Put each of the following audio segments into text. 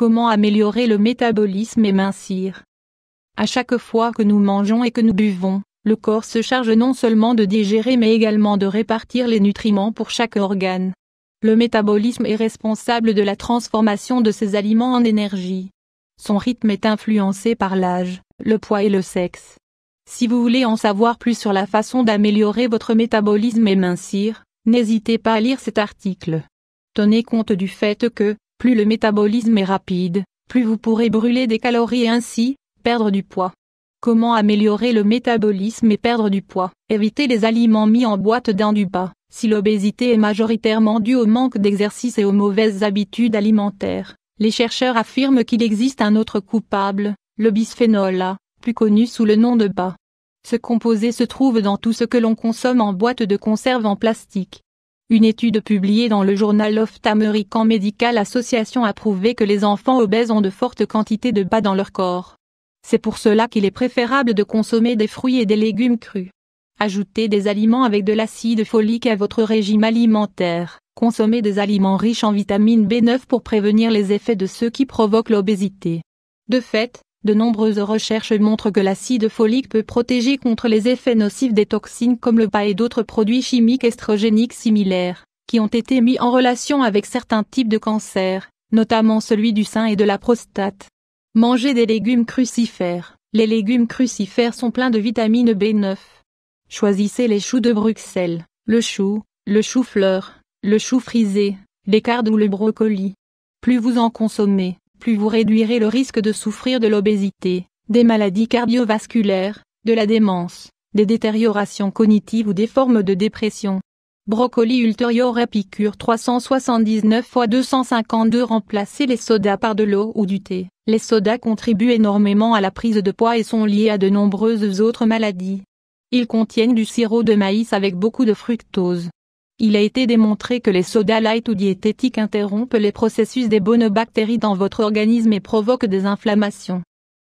Comment améliorer le métabolisme et mincir À chaque fois que nous mangeons et que nous buvons, le corps se charge non seulement de digérer mais également de répartir les nutriments pour chaque organe. Le métabolisme est responsable de la transformation de ces aliments en énergie. Son rythme est influencé par l'âge, le poids et le sexe. Si vous voulez en savoir plus sur la façon d'améliorer votre métabolisme et mincir, n'hésitez pas à lire cet article. Tenez compte du fait que, plus le métabolisme est rapide, plus vous pourrez brûler des calories et ainsi, perdre du poids. Comment améliorer le métabolisme et perdre du poids Éviter les aliments mis en boîte dans du bas. Si l'obésité est majoritairement due au manque d'exercice et aux mauvaises habitudes alimentaires, les chercheurs affirment qu'il existe un autre coupable, le bisphénol A, plus connu sous le nom de bas. Ce composé se trouve dans tout ce que l'on consomme en boîte de conserve en plastique, une étude publiée dans le journal of American Medical Association a prouvé que les enfants obèses ont de fortes quantités de bas dans leur corps. C'est pour cela qu'il est préférable de consommer des fruits et des légumes crus. Ajoutez des aliments avec de l'acide folique à votre régime alimentaire. Consommez des aliments riches en vitamine B9 pour prévenir les effets de ceux qui provoquent l'obésité. De fait, de nombreuses recherches montrent que l'acide folique peut protéger contre les effets nocifs des toxines comme le PA et d'autres produits chimiques estrogéniques similaires, qui ont été mis en relation avec certains types de cancers, notamment celui du sein et de la prostate. Manger des légumes crucifères. Les légumes crucifères sont pleins de vitamine B9. Choisissez les choux de Bruxelles, le chou, le chou-fleur, le chou frisé, les cardes ou le brocoli. Plus vous en consommez, plus vous réduirez le risque de souffrir de l'obésité, des maladies cardiovasculaires, de la démence, des détériorations cognitives ou des formes de dépression. Brocoli ulterior épicure 379 x 252 Remplacer les sodas par de l'eau ou du thé. Les sodas contribuent énormément à la prise de poids et sont liés à de nombreuses autres maladies. Ils contiennent du sirop de maïs avec beaucoup de fructose. Il a été démontré que les sodas light ou diététiques interrompent les processus des bonnes bactéries dans votre organisme et provoquent des inflammations.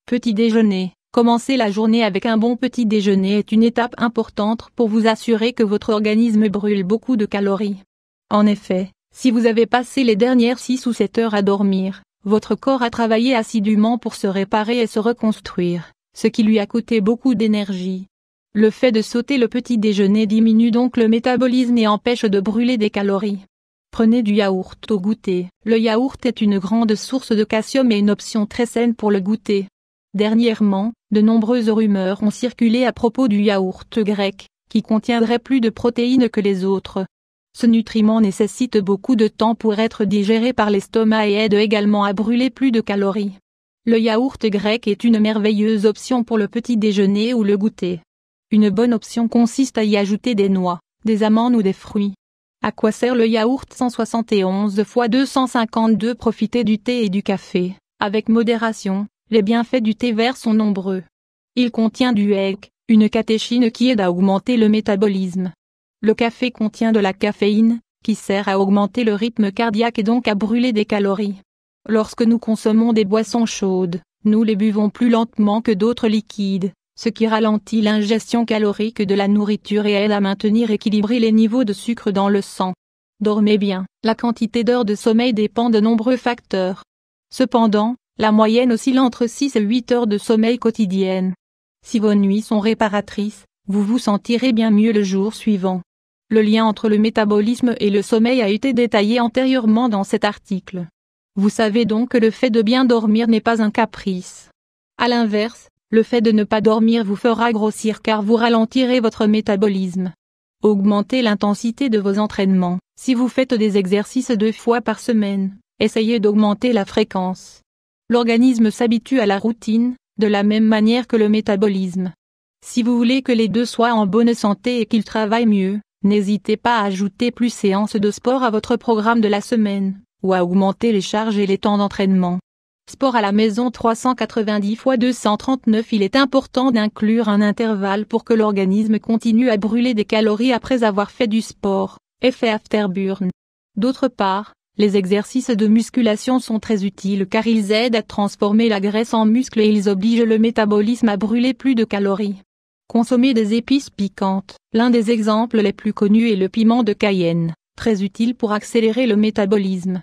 Petit déjeuner. Commencer la journée avec un bon petit déjeuner est une étape importante pour vous assurer que votre organisme brûle beaucoup de calories. En effet, si vous avez passé les dernières 6 ou 7 heures à dormir, votre corps a travaillé assidûment pour se réparer et se reconstruire, ce qui lui a coûté beaucoup d'énergie. Le fait de sauter le petit déjeuner diminue donc le métabolisme et empêche de brûler des calories. Prenez du yaourt au goûter. Le yaourt est une grande source de calcium et une option très saine pour le goûter. Dernièrement, de nombreuses rumeurs ont circulé à propos du yaourt grec, qui contiendrait plus de protéines que les autres. Ce nutriment nécessite beaucoup de temps pour être digéré par l'estomac et aide également à brûler plus de calories. Le yaourt grec est une merveilleuse option pour le petit déjeuner ou le goûter. Une bonne option consiste à y ajouter des noix, des amandes ou des fruits. À quoi sert le yaourt 171 x 252 Profitez du thé et du café, avec modération, les bienfaits du thé vert sont nombreux. Il contient du egg, une catéchine qui aide à augmenter le métabolisme. Le café contient de la caféine, qui sert à augmenter le rythme cardiaque et donc à brûler des calories. Lorsque nous consommons des boissons chaudes, nous les buvons plus lentement que d'autres liquides, ce qui ralentit l'ingestion calorique de la nourriture et aide à maintenir équilibré les niveaux de sucre dans le sang. Dormez bien. La quantité d'heures de sommeil dépend de nombreux facteurs. Cependant, la moyenne oscille entre 6 et 8 heures de sommeil quotidienne. Si vos nuits sont réparatrices, vous vous sentirez bien mieux le jour suivant. Le lien entre le métabolisme et le sommeil a été détaillé antérieurement dans cet article. Vous savez donc que le fait de bien dormir n'est pas un caprice. À l'inverse, le fait de ne pas dormir vous fera grossir car vous ralentirez votre métabolisme. Augmentez l'intensité de vos entraînements. Si vous faites des exercices deux fois par semaine, essayez d'augmenter la fréquence. L'organisme s'habitue à la routine, de la même manière que le métabolisme. Si vous voulez que les deux soient en bonne santé et qu'ils travaillent mieux, n'hésitez pas à ajouter plus séances de sport à votre programme de la semaine, ou à augmenter les charges et les temps d'entraînement. Sport à la maison 390 x 239 Il est important d'inclure un intervalle pour que l'organisme continue à brûler des calories après avoir fait du sport, effet afterburn. D'autre part, les exercices de musculation sont très utiles car ils aident à transformer la graisse en muscle et ils obligent le métabolisme à brûler plus de calories. Consommer des épices piquantes. L'un des exemples les plus connus est le piment de Cayenne, très utile pour accélérer le métabolisme.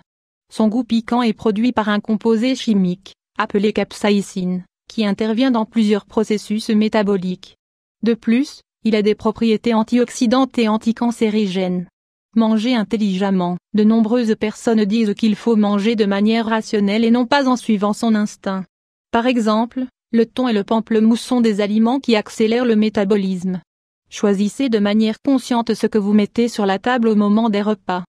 Son goût piquant est produit par un composé chimique, appelé capsaïcine, qui intervient dans plusieurs processus métaboliques. De plus, il a des propriétés antioxydantes et anticancérigènes. Manger intelligemment. De nombreuses personnes disent qu'il faut manger de manière rationnelle et non pas en suivant son instinct. Par exemple, le thon et le pamplemousse sont des aliments qui accélèrent le métabolisme. Choisissez de manière consciente ce que vous mettez sur la table au moment des repas.